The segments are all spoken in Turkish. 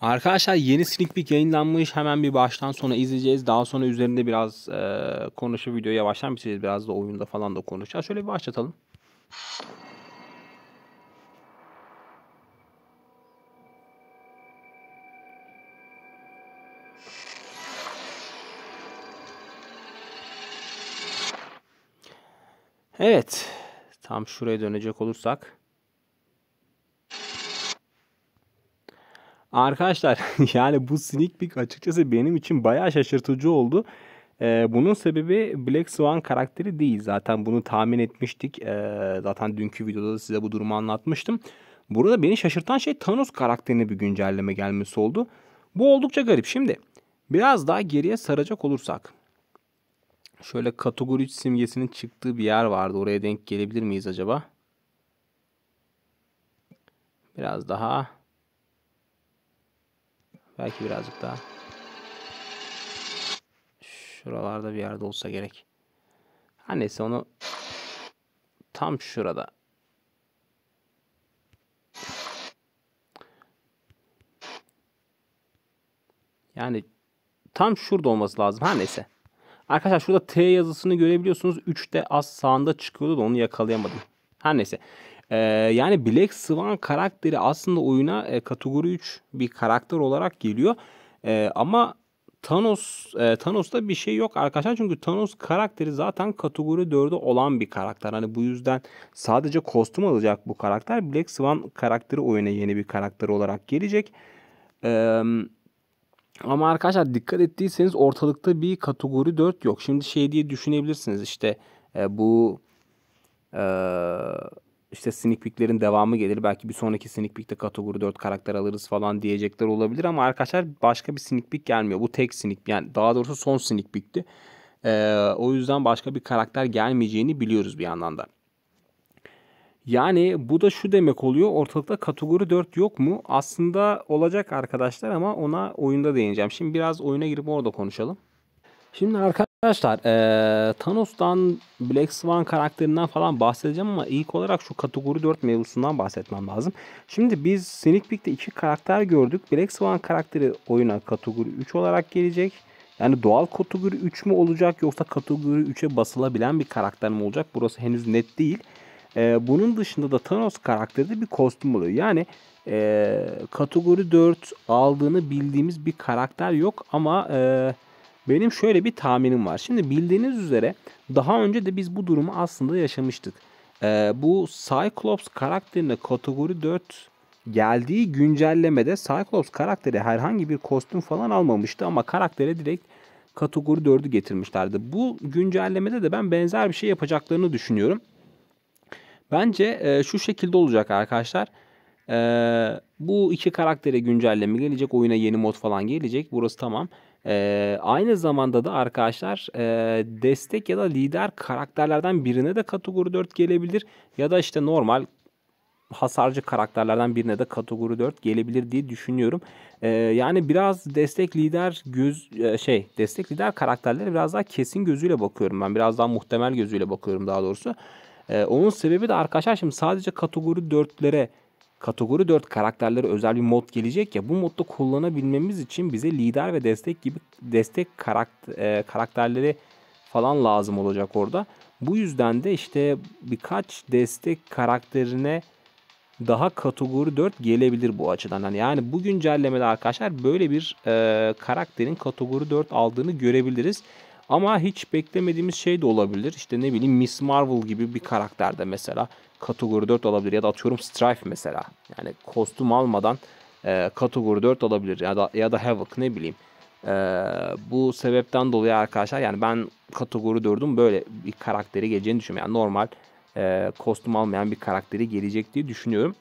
Arkadaşlar yeni sneak peek yayınlanmış. Hemen bir baştan sona izleyeceğiz. Daha sonra üzerinde biraz e, konuşup videoyu yavaştan bitireceğiz. Biraz da oyunda falan da konuşacağız. Şöyle bir başlatalım. Evet. Tam şuraya dönecek olursak. Arkadaşlar yani bu sneak peek açıkçası benim için bayağı şaşırtıcı oldu. Ee, bunun sebebi Black Swan karakteri değil. Zaten bunu tahmin etmiştik. Ee, zaten dünkü videoda da size bu durumu anlatmıştım. Burada beni şaşırtan şey Thanos karakterine bir güncelleme gelmesi oldu. Bu oldukça garip. Şimdi biraz daha geriye saracak olursak. Şöyle kategori 3 simgesinin çıktığı bir yer vardı. Oraya denk gelebilir miyiz acaba? Biraz daha Belki birazcık daha. Şuralarda bir yerde olsa gerek. Her onu tam şurada. Yani tam şurada olması lazım. Her neyse. Arkadaşlar şurada T yazısını görebiliyorsunuz. 3 az sağında çıkıyordu da onu yakalayamadım. Her neyse. Ee, yani Black Swan karakteri aslında oyuna e, kategori 3 bir karakter olarak geliyor. E, ama Thanos e, Thanos'ta bir şey yok arkadaşlar çünkü Thanos karakteri zaten kategori 4'e olan bir karakter. Hani bu yüzden sadece kostüm alacak bu karakter. Black Swan karakteri oyuna yeni bir karakter olarak gelecek. Eee ama arkadaşlar dikkat ettiyseniz ortalıkta bir kategori 4 yok. Şimdi şey diye düşünebilirsiniz işte e, bu e, işte sneak peeklerin devamı gelir. Belki bir sonraki sneak peekte kategori 4 karakter alırız falan diyecekler olabilir ama arkadaşlar başka bir sneak peek gelmiyor. Bu tek sneak yani daha doğrusu son sneak peekti. Ee, o yüzden başka bir karakter gelmeyeceğini biliyoruz bir yandan da. Yani bu da şu demek oluyor. Ortalıkta kategori 4 yok mu? Aslında olacak arkadaşlar ama ona oyunda değineceğim. Şimdi biraz oyuna girip orada konuşalım. Şimdi arkadaşlar Arkadaşlar ee, Thanos'tan Black Swan karakterinden falan bahsedeceğim ama ilk olarak şu kategori 4 mevzusundan bahsetmem lazım. Şimdi biz Sneak Peek'te iki karakter gördük. Black Swan karakteri oyuna kategori 3 olarak gelecek. Yani doğal kategori 3 mü olacak yoksa kategori 3'e basılabilen bir karakter mi olacak? Burası henüz net değil. Ee, bunun dışında da Thanos karakteri de bir kostüm oluyor. Yani ee, kategori 4 aldığını bildiğimiz bir karakter yok ama... Ee, benim şöyle bir tahminim var. Şimdi bildiğiniz üzere daha önce de biz bu durumu aslında yaşamıştık. Ee, bu Cyclops karakterine kategori 4 geldiği güncellemede Cyclops karakteri herhangi bir kostüm falan almamıştı ama karaktere direkt kategori 4'ü getirmişlerdi. Bu güncellemede de ben benzer bir şey yapacaklarını düşünüyorum. Bence e, şu şekilde olacak arkadaşlar. E, bu iki karaktere güncelleme gelecek. Oyuna yeni mod falan gelecek. Burası tamam. Tamam. E, aynı zamanda da arkadaşlar e, destek ya da lider karakterlerden birine de kategori 4 gelebilir. Ya da işte normal hasarcı karakterlerden birine de kategori 4 gelebilir diye düşünüyorum. Ee, yani biraz destek lider göz şey destek lider karakterlere biraz daha kesin gözüyle bakıyorum ben. Biraz daha muhtemel gözüyle bakıyorum daha doğrusu. Ee, onun sebebi de arkadaşlar şimdi sadece kategori 4'lere kategori 4 karakterlere özel bir mod gelecek ya bu modda kullanabilmemiz için bize lider ve destek gibi destek karakter, e, karakterleri falan lazım olacak orada. Bu yüzden de işte birkaç destek karakterine daha kategori 4 gelebilir bu açıdan. Hani yani bu güncellemede arkadaşlar böyle bir e, karakterin kategori 4 aldığını görebiliriz. Ama hiç beklemediğimiz şey de olabilir. İşte ne bileyim Miss Marvel gibi bir karakter de mesela kategori 4 olabilir ya da atıyorum Strife mesela. Yani kostüm almadan e, kategori 4 olabilir ya da ya da Havoc ne bileyim. E, bu sebepten dolayı arkadaşlar yani ben kategori 4'ün böyle bir karakteri geleceğini düşünüyorum. Yani normal e, kostüm almayan bir karakteri gelecek diye düşünüyorum.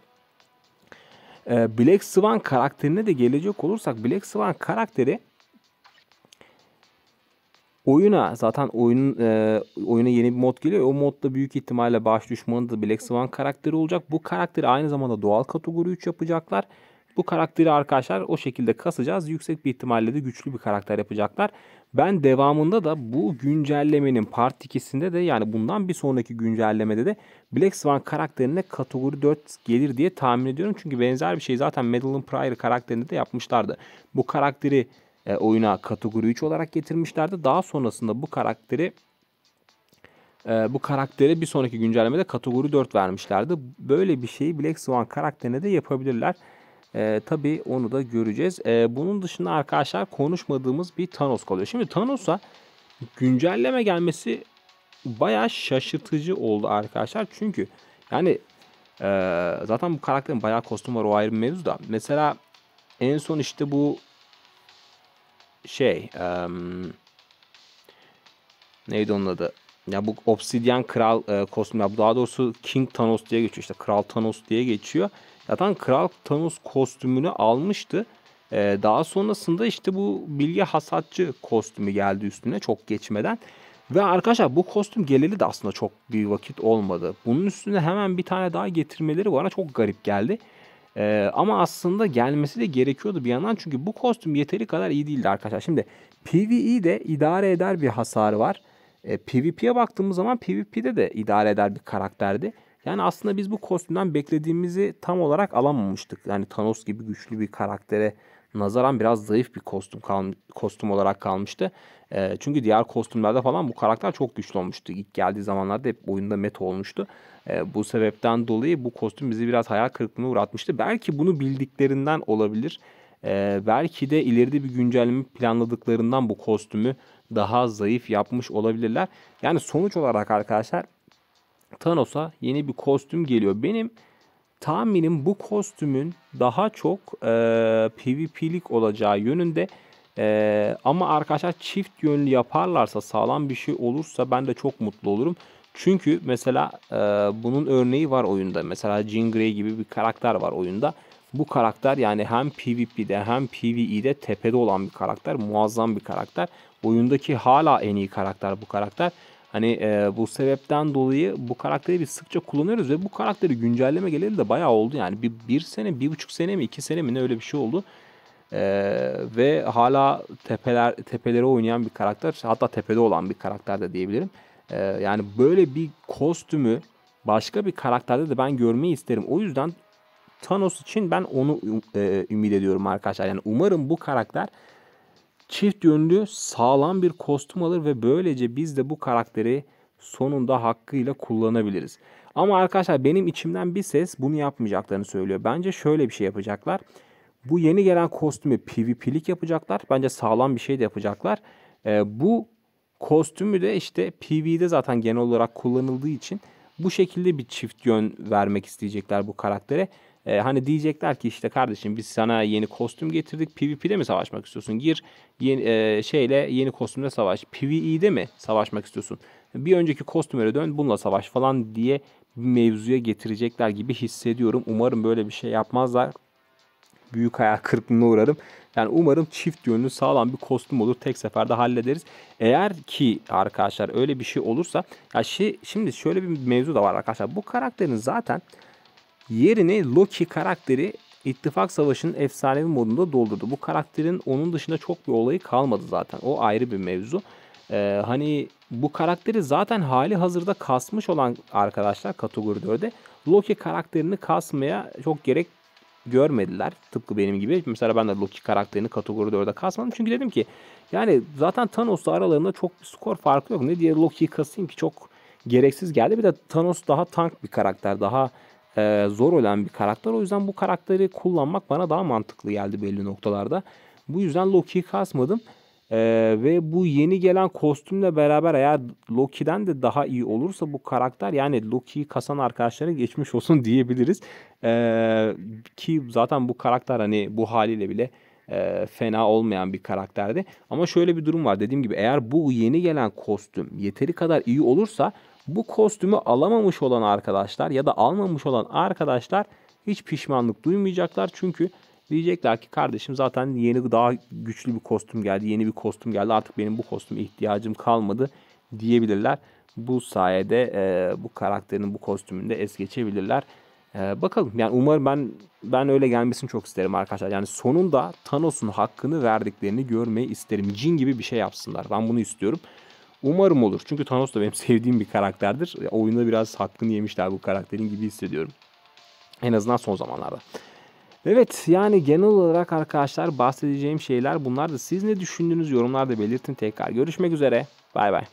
E, Black Swan karakterine de gelecek olursak Black Swan karakteri oyuna zaten oyunun e, oyuna yeni bir mod geliyor. O modda büyük ihtimalle baş düşmanı da Black Swan karakteri olacak. Bu karakteri aynı zamanda doğal kategori 3 yapacaklar. Bu karakteri arkadaşlar o şekilde kasacağız. Yüksek bir ihtimalle de güçlü bir karakter yapacaklar. Ben devamında da bu güncellemenin part 2'sinde de yani bundan bir sonraki güncellemede de Black Swan karakterine kategori 4 gelir diye tahmin ediyorum. Çünkü benzer bir şey zaten Madeline Pryor karakterinde de yapmışlardı. Bu karakteri e, oyuna kategori 3 olarak getirmişlerdi. Daha sonrasında bu karakteri e, bu karaktere bir sonraki güncellemede kategori 4 vermişlerdi. Böyle bir şeyi Black Swan karakterine de yapabilirler. E, tabii onu da göreceğiz. E, bunun dışında arkadaşlar konuşmadığımız bir Thanos kalıyor. Şimdi Thanos'a güncelleme gelmesi baya şaşırtıcı oldu arkadaşlar. Çünkü yani e, zaten bu karakterin bayağı kostüm var o ayrı bir mevzu da. Mesela en son işte bu şey um, neydi onun adı? Ya bu Obsidian Kral e, kostümü ya daha doğrusu King Thanos diye geçiyor işte Kral Thanos diye geçiyor. Zaten Kral Thanos kostümünü almıştı. E, daha sonrasında işte bu Bilge Hasatçı kostümü geldi üstüne çok geçmeden. Ve arkadaşlar bu kostüm geleli de aslında çok bir vakit olmadı. Bunun üstüne hemen bir tane daha getirmeleri bana çok garip geldi. Ee, ama aslında gelmesi de gerekiyordu bir yandan. Çünkü bu kostüm yeteri kadar iyi değildi arkadaşlar. Şimdi PvE'de idare eder bir hasarı var. Ee, PvP'ye baktığımız zaman PvP'de de idare eder bir karakterdi. Yani aslında biz bu kostümden beklediğimizi tam olarak alamamıştık. Yani Thanos gibi güçlü bir karaktere nazaran biraz zayıf bir kostüm kal kostüm olarak kalmıştı. E, çünkü diğer kostümlerde falan bu karakter çok güçlü olmuştu. İlk geldiği zamanlarda hep oyunda meta olmuştu. E, bu sebepten dolayı bu kostüm bizi biraz hayal kırıklığına uğratmıştı. Belki bunu bildiklerinden olabilir. E, belki de ileride bir güncelleme planladıklarından bu kostümü daha zayıf yapmış olabilirler. Yani sonuç olarak arkadaşlar Thanos'a yeni bir kostüm geliyor. Benim tahminim bu kostümün daha çok e, PvP'lik olacağı yönünde. E, ama arkadaşlar çift yönlü yaparlarsa sağlam bir şey olursa ben de çok mutlu olurum. Çünkü mesela e, bunun örneği var oyunda. Mesela Jean Grey gibi bir karakter var oyunda. Bu karakter yani hem PvP'de hem PvE'de tepede olan bir karakter. Muazzam bir karakter. Oyundaki hala en iyi karakter bu karakter. Hani e, bu sebepten dolayı bu karakteri biz sıkça kullanıyoruz ve bu karakteri güncelleme geleli de bayağı oldu. Yani bir, bir sene, bir buçuk sene mi, iki sene mi ne öyle bir şey oldu. E, ve hala tepeler tepelere oynayan bir karakter, hatta tepede olan bir karakter de diyebilirim. E, yani böyle bir kostümü başka bir karakterde de ben görmeyi isterim. O yüzden Thanos için ben onu e, ümit ediyorum arkadaşlar. Yani umarım bu karakter çift yönlü sağlam bir kostüm alır ve böylece biz de bu karakteri sonunda hakkıyla kullanabiliriz. Ama arkadaşlar benim içimden bir ses bunu yapmayacaklarını söylüyor. Bence şöyle bir şey yapacaklar. Bu yeni gelen kostümü PvP'lik yapacaklar. Bence sağlam bir şey de yapacaklar. Ee, bu kostümü de işte PvE'de zaten genel olarak kullanıldığı için bu şekilde bir çift yön vermek isteyecekler bu karaktere. Ee, hani diyecekler ki işte kardeşim biz sana yeni kostüm getirdik. PvP'de mi savaşmak istiyorsun? Gir yeni, e, şeyle yeni kostümle savaş. PvE'de mi savaşmak istiyorsun? Bir önceki kostümlere dön bununla savaş falan diye bir mevzuya getirecekler gibi hissediyorum. Umarım böyle bir şey yapmazlar büyük hayal kırıklığına uğrarım. Yani umarım çift yönlü sağlam bir kostüm olur. Tek seferde hallederiz. Eğer ki arkadaşlar öyle bir şey olursa ya şi, şimdi şöyle bir mevzu da var arkadaşlar. Bu karakterin zaten yerine Loki karakteri İttifak Savaşı'nın efsanevi modunda doldurdu. Bu karakterin onun dışında çok bir olayı kalmadı zaten. O ayrı bir mevzu. Ee, hani bu karakteri zaten hali hazırda kasmış olan arkadaşlar kategori 4'e Loki karakterini kasmaya çok gerek görmediler. Tıpkı benim gibi. Mesela ben de Loki karakterini kategori 4'e kasmadım. Çünkü dedim ki yani zaten Thanos'la aralarında çok bir skor farkı yok. Ne diye Loki'yi kasayım ki çok gereksiz geldi. Bir de Thanos daha tank bir karakter. Daha e, zor olan bir karakter. O yüzden bu karakteri kullanmak bana daha mantıklı geldi belli noktalarda. Bu yüzden Loki'yi kasmadım. Ee, ve bu yeni gelen kostümle beraber eğer Loki'den de daha iyi olursa bu karakter yani Loki'yi kasan arkadaşlara geçmiş olsun diyebiliriz. Ee, ki zaten bu karakter hani bu haliyle bile e, fena olmayan bir karakterdi. Ama şöyle bir durum var dediğim gibi eğer bu yeni gelen kostüm yeteri kadar iyi olursa bu kostümü alamamış olan arkadaşlar ya da almamış olan arkadaşlar hiç pişmanlık duymayacaklar. Çünkü Diyecekler ki kardeşim zaten yeni daha güçlü bir kostüm geldi. Yeni bir kostüm geldi. Artık benim bu kostüme ihtiyacım kalmadı diyebilirler. Bu sayede e, bu karakterin bu kostümünde es geçebilirler. E, bakalım yani umarım ben ben öyle gelmesini çok isterim arkadaşlar. Yani sonunda Thanos'un hakkını verdiklerini görmeyi isterim. Cin gibi bir şey yapsınlar. Ben bunu istiyorum. Umarım olur. Çünkü Thanos da benim sevdiğim bir karakterdir. Oyunda biraz hakkını yemişler bu karakterin gibi hissediyorum. En azından son zamanlarda. Evet yani genel olarak arkadaşlar bahsedeceğim şeyler bunlar da siz ne düşündüğünüz yorumlarda belirtin tekrar. Görüşmek üzere. Bay bay.